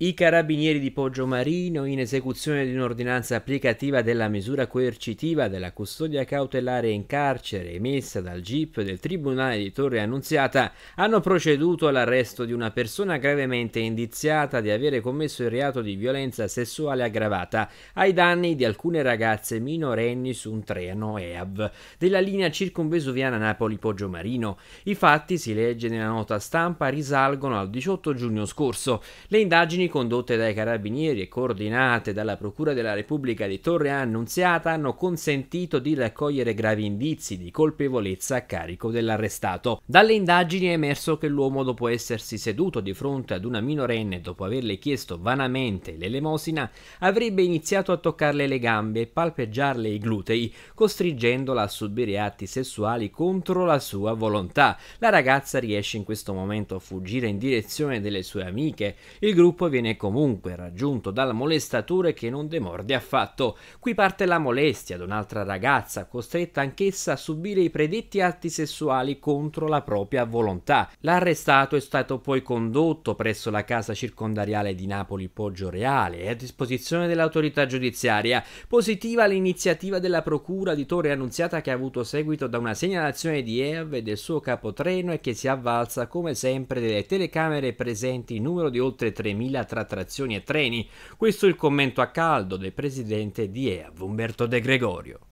I carabinieri di Poggiomarino, in esecuzione di un'ordinanza applicativa della misura coercitiva della custodia cautelare in carcere emessa dal GIP del Tribunale di Torre Annunziata, hanno proceduto all'arresto di una persona gravemente indiziata di avere commesso il reato di violenza sessuale aggravata ai danni di alcune ragazze minorenni su un treno EAV della linea circumvesuviana Napoli-Poggiomarino. I fatti, si legge nella nota stampa, risalgono al 18 giugno scorso. Le indagini condotte dai carabinieri e coordinate dalla Procura della Repubblica di Torre Annunziata hanno consentito di raccogliere gravi indizi di colpevolezza a carico dell'arrestato. Dalle indagini è emerso che l'uomo dopo essersi seduto di fronte ad una minorenne dopo averle chiesto vanamente l'elemosina avrebbe iniziato a toccarle le gambe e palpeggiarle i glutei, costringendola a subire atti sessuali contro la sua volontà. La ragazza riesce in questo momento a fuggire in direzione delle sue amiche. Il gruppo viene viene comunque raggiunto dal molestatore che non demorde affatto. Qui parte la molestia ad un'altra ragazza, costretta anch'essa a subire i predetti atti sessuali contro la propria volontà. L'arrestato è stato poi condotto presso la casa circondariale di Napoli Poggio Reale e a disposizione dell'autorità giudiziaria. Positiva l'iniziativa della procura di Torre Annunziata che ha avuto seguito da una segnalazione di EAV e del suo capotreno e che si avvalsa come sempre delle telecamere presenti in numero di oltre 3.000 tra trazioni e treni. Questo è il commento a caldo del presidente di EAV, Umberto De Gregorio.